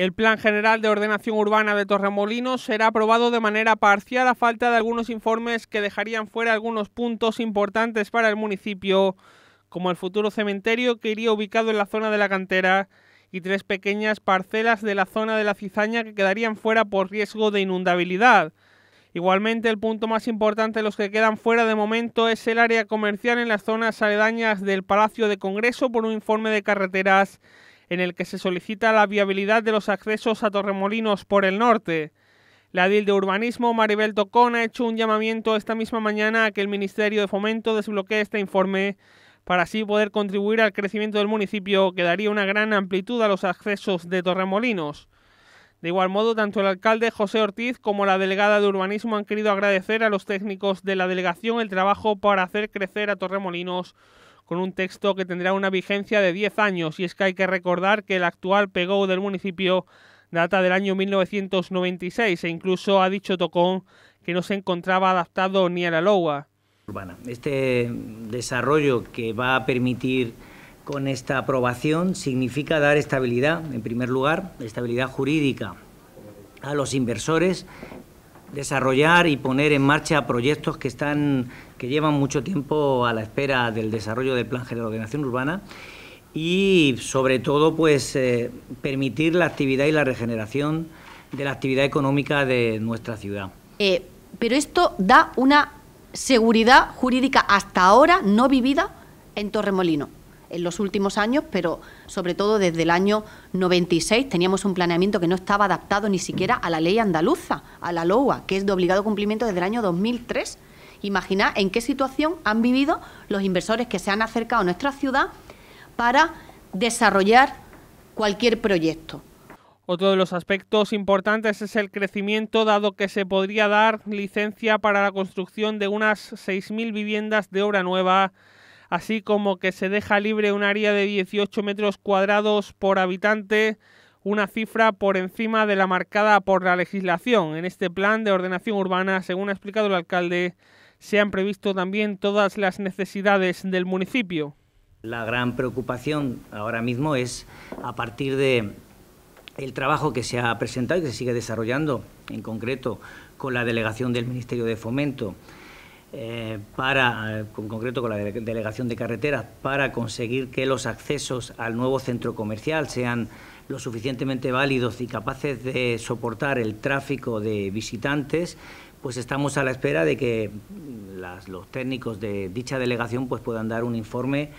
El Plan General de Ordenación Urbana de Torremolinos será aprobado de manera parcial a falta de algunos informes que dejarían fuera algunos puntos importantes para el municipio, como el futuro cementerio que iría ubicado en la zona de la cantera y tres pequeñas parcelas de la zona de la cizaña que quedarían fuera por riesgo de inundabilidad. Igualmente, el punto más importante de los que quedan fuera de momento es el área comercial en las zonas aledañas del Palacio de Congreso por un informe de carreteras en el que se solicita la viabilidad de los accesos a Torremolinos por el norte. La DIL de Urbanismo, Maribel Tocón, ha hecho un llamamiento esta misma mañana a que el Ministerio de Fomento desbloquee este informe para así poder contribuir al crecimiento del municipio que daría una gran amplitud a los accesos de Torremolinos. De igual modo, tanto el alcalde José Ortiz como la delegada de urbanismo han querido agradecer a los técnicos de la delegación el trabajo para hacer crecer a Torremolinos con un texto que tendrá una vigencia de 10 años y es que hay que recordar que el actual PEGO del municipio data del año 1996 e incluso ha dicho Tocón que no se encontraba adaptado ni a la LOA. Este desarrollo que va a permitir con esta aprobación significa dar estabilidad, en primer lugar, estabilidad jurídica a los inversores, desarrollar y poner en marcha proyectos que están que llevan mucho tiempo a la espera del desarrollo del plan general de ordenación urbana y sobre todo pues eh, permitir la actividad y la regeneración de la actividad económica de nuestra ciudad. Eh, pero esto da una seguridad jurídica hasta ahora no vivida en Torremolino en los últimos años, pero sobre todo desde el año 96 teníamos un planeamiento que no estaba adaptado ni siquiera a la ley andaluza, a la LOA, que es de obligado cumplimiento desde el año 2003. Imagina en qué situación han vivido los inversores que se han acercado a nuestra ciudad para desarrollar cualquier proyecto. Otro de los aspectos importantes es el crecimiento, dado que se podría dar licencia para la construcción de unas 6.000 viviendas de obra nueva así como que se deja libre un área de 18 metros cuadrados por habitante, una cifra por encima de la marcada por la legislación. En este plan de ordenación urbana, según ha explicado el alcalde, se han previsto también todas las necesidades del municipio. La gran preocupación ahora mismo es a partir de el trabajo que se ha presentado y que se sigue desarrollando, en concreto con la delegación del Ministerio de Fomento eh, para, en eh, concreto con la Delegación de Carreteras, para conseguir que los accesos al nuevo centro comercial sean lo suficientemente válidos y capaces de soportar el tráfico de visitantes, pues estamos a la espera de que los técnicos de dicha delegación pues puedan dar un informe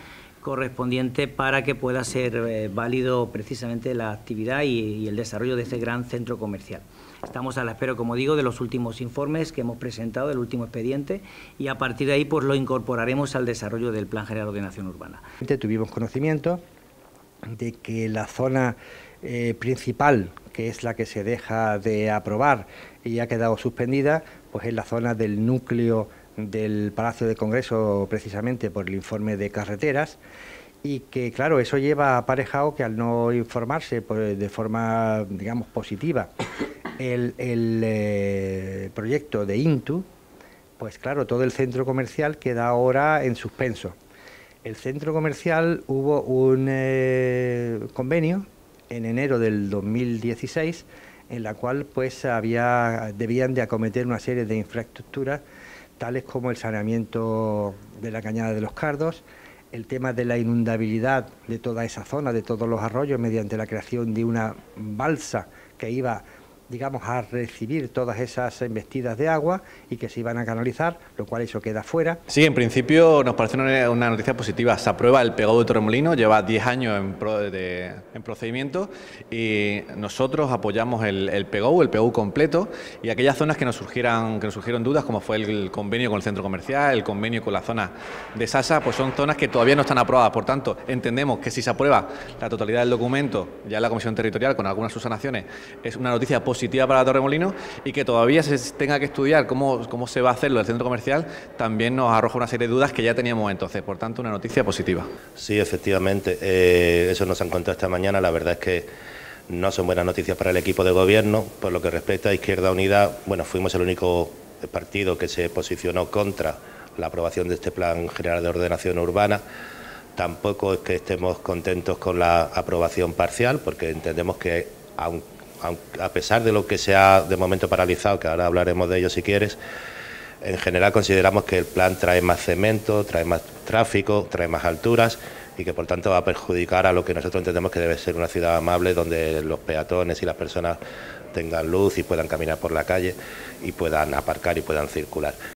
correspondiente para que pueda ser eh, válido precisamente la actividad y, el desarrollo de este gran centro comercial. Estamos a la espera, como digo, de los últimos informes que hemos presentado, del último expediente, y a partir de ahí pues lo incorporaremos al desarrollo del Plan General de Ordenación Urbana. Tuvimos conocimiento de que la zona eh, principal, que es la que se deja de aprobar y ha quedado suspendida, pues es la zona del núcleo del Palacio de Congreso precisamente por el informe de carreteras y que claro, eso lleva aparejado que al no informarse de forma, digamos, positiva el, eh, proyecto de INTU, pues claro, todo el centro comercial queda ahora en suspenso. El centro comercial hubo un eh, convenio en enero del 2016 en la cual pues había debían de acometer una serie de infraestructuras tales como el saneamiento de la cañada de los cardos, el tema de la inundabilidad de toda esa zona, de todos los arroyos, mediante la creación de una balsa que iba digamos, a recibir todas esas embestidas de agua y que se iban a canalizar, lo cual eso queda fuera. Sí, en principio nos parece una, noticia positiva. Se aprueba el pegado de Torremolino, lleva 10 años en, procedimiento y nosotros apoyamos el, el el pegado completo y aquellas zonas que nos surgieran que surgieron dudas, como fue el convenio con el centro comercial, el convenio con la zona de Sasa, pues son zonas que todavía no están aprobadas. Por tanto, entendemos que si se aprueba la totalidad del documento, ya la Comisión Territorial, con algunas subsanaciones, es una noticia positiva positiva para Torremolino y que todavía se tenga que estudiar cómo, cómo se va a lo el centro comercial, también nos arroja una serie de dudas que ya teníamos entonces. Por tanto, una noticia positiva. Sí, efectivamente. Eh, eso nos han contado esta mañana. La verdad es que no son buenas noticias para el equipo de gobierno. Por lo que respecta a Izquierda Unida, bueno, fuimos el único partido que se posicionó contra la aprobación de este Plan General de Ordenación Urbana. Tampoco es que estemos contentos con la aprobación parcial, porque entendemos que, aunque a pesar de lo que se ha de momento paralizado, que ahora hablaremos de ello si quieres, en general consideramos que el plan trae más cemento, trae más tráfico, trae más alturas y que por tanto va a perjudicar a lo que nosotros entendemos que debe ser una ciudad amable donde los peatones y las personas tengan luz y puedan caminar por la calle y puedan aparcar y puedan circular.